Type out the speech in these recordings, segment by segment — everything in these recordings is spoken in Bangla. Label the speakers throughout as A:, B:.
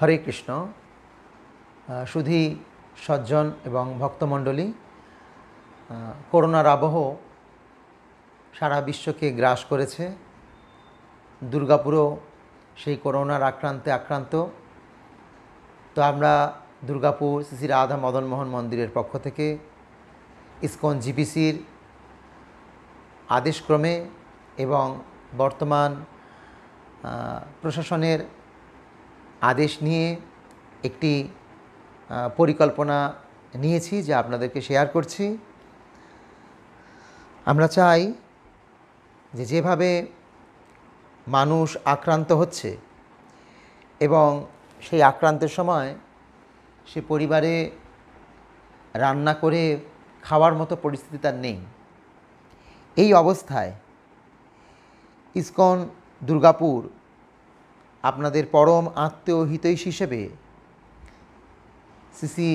A: হরে কৃষ্ণ সুধী সজ্জন এবং ভক্তমণ্ডলী করোনার আবহ সারা বিশ্বকে গ্রাস করেছে দুর্গাপুরও সেই করোনার আক্রান্তে আক্রান্ত তো আমরা দুর্গাপুর শ্রী রাধা মদনমোহন মন্দিরের পক্ষ থেকে ইসকন জিপিসির আদেশক্রমে এবং বর্তমান প্রশাসনের আদেশ নিয়ে একটি পরিকল্পনা নিয়েছি যা আপনাদেরকে শেয়ার করছি আমরা চাই যে যেভাবে মানুষ আক্রান্ত হচ্ছে এবং সেই আক্রান্তের সময় সে পরিবারে রান্না করে খাওয়ার মতো পরিস্থিতি তার নেই এই অবস্থায় ইস্কন দুর্গাপুর আপনাদের পরম আত্মীয় হিতৈষ হিসেবে সিসি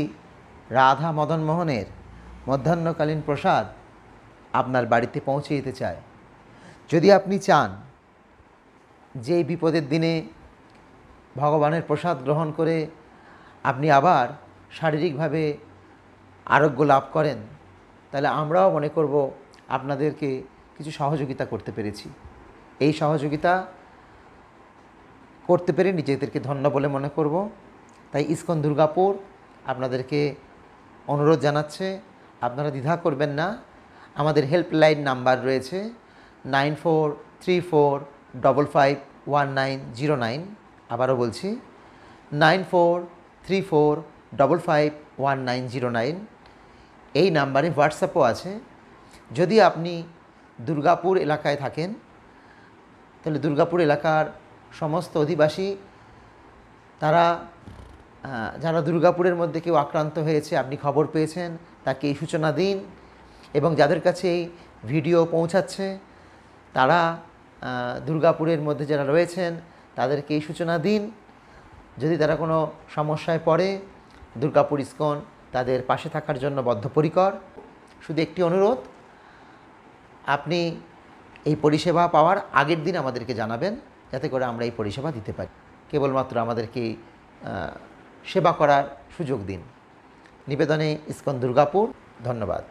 A: রাধা মদন মোহনের মধ্যাহ্নকালীন প্রসাদ আপনার বাড়িতে পৌঁছে যেতে চায় যদি আপনি চান যে বিপদের দিনে ভগবানের প্রসাদ গ্রহণ করে আপনি আবার শারীরিকভাবে আরোগ্য লাভ করেন তাহলে আমরাও মনে করব আপনাদেরকে কিছু সহযোগিতা করতে পেরেছি এই সহযোগিতা করতে পেরে নিজেদেরকে ধন্য বলে মনে করব তাই ইস্কন দুর্গাপুর আপনাদেরকে অনুরোধ জানাচ্ছে আপনারা দ্বিধা করবেন না আমাদের হেল্পলাইন নাম্বার রয়েছে nine four three four double five one nine zero nine আবারও বলছি nine four three four double five one nine zero nine এই নাম্বারে হোয়াটসঅ্যাপও আছে যদি আপনি দুর্গাপুর এলাকায় থাকেন তাহলে দুর্গাপুর এলাকার সমস্ত অধিবাসী তারা যারা দুর্গাপুরের মধ্যে কেউ আক্রান্ত হয়েছে আপনি খবর পেয়েছেন তাকে এই সূচনা দিন এবং যাদের কাছে এই ভিডিও পৌঁছাচ্ছে তারা দুর্গাপুরের মধ্যে যারা রয়েছেন তাদেরকে এই সূচনা দিন যদি তারা কোনো সমস্যায় পড়ে দুর্গাপুর ইস্কন তাদের পাশে থাকার জন্য বদ্ধপরিকর শুধু একটি অনুরোধ আপনি এই পরিষেবা পাওয়ার আগের দিন আমাদেরকে জানাবেন যাতে করে আমরা এই পরিষেবা দিতে পারি কেবলমাত্র আমাদেরকে সেবা করার সুযোগ দিন নিবেদনে ইস্কন দুর্গাপুর ধন্যবাদ